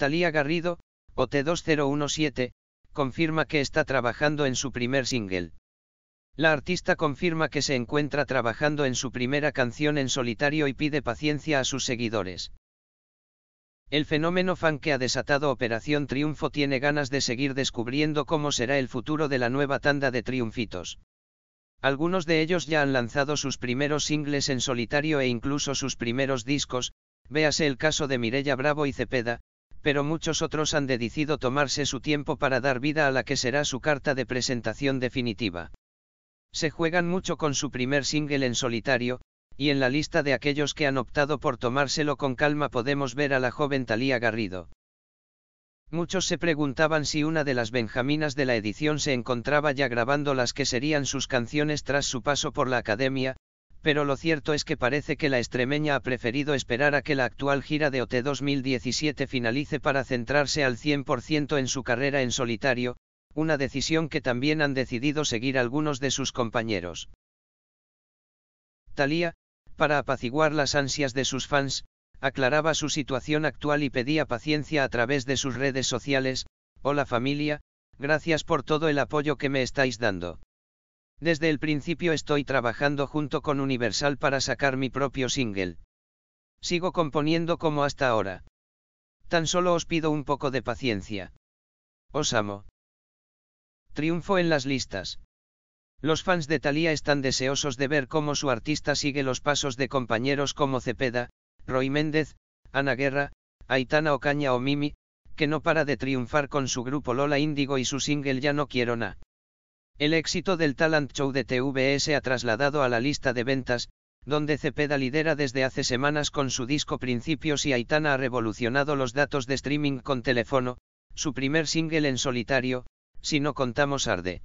Talía Garrido, OT2017, confirma que está trabajando en su primer single. La artista confirma que se encuentra trabajando en su primera canción en solitario y pide paciencia a sus seguidores. El fenómeno fan que ha desatado Operación Triunfo tiene ganas de seguir descubriendo cómo será el futuro de la nueva tanda de triunfitos. Algunos de ellos ya han lanzado sus primeros singles en solitario e incluso sus primeros discos, véase el caso de Mirella Bravo y Cepeda, pero muchos otros han decidido tomarse su tiempo para dar vida a la que será su carta de presentación definitiva. Se juegan mucho con su primer single en solitario, y en la lista de aquellos que han optado por tomárselo con calma podemos ver a la joven Talía Garrido. Muchos se preguntaban si una de las benjaminas de la edición se encontraba ya grabando las que serían sus canciones tras su paso por la academia, pero lo cierto es que parece que la extremeña ha preferido esperar a que la actual gira de OT 2017 finalice para centrarse al 100% en su carrera en solitario, una decisión que también han decidido seguir algunos de sus compañeros. Talía, para apaciguar las ansias de sus fans, aclaraba su situación actual y pedía paciencia a través de sus redes sociales, hola familia, gracias por todo el apoyo que me estáis dando. Desde el principio estoy trabajando junto con Universal para sacar mi propio single. Sigo componiendo como hasta ahora. Tan solo os pido un poco de paciencia. Os amo. Triunfo en las listas. Los fans de Thalía están deseosos de ver cómo su artista sigue los pasos de compañeros como Cepeda, Roy Méndez, Ana Guerra, Aitana Ocaña o Mimi, que no para de triunfar con su grupo Lola Índigo y su single Ya no quiero nada. El éxito del talent show de TVS se ha trasladado a la lista de ventas, donde Cepeda lidera desde hace semanas con su disco Principios y Aitana ha revolucionado los datos de streaming con teléfono, su primer single en solitario, si no contamos Arde.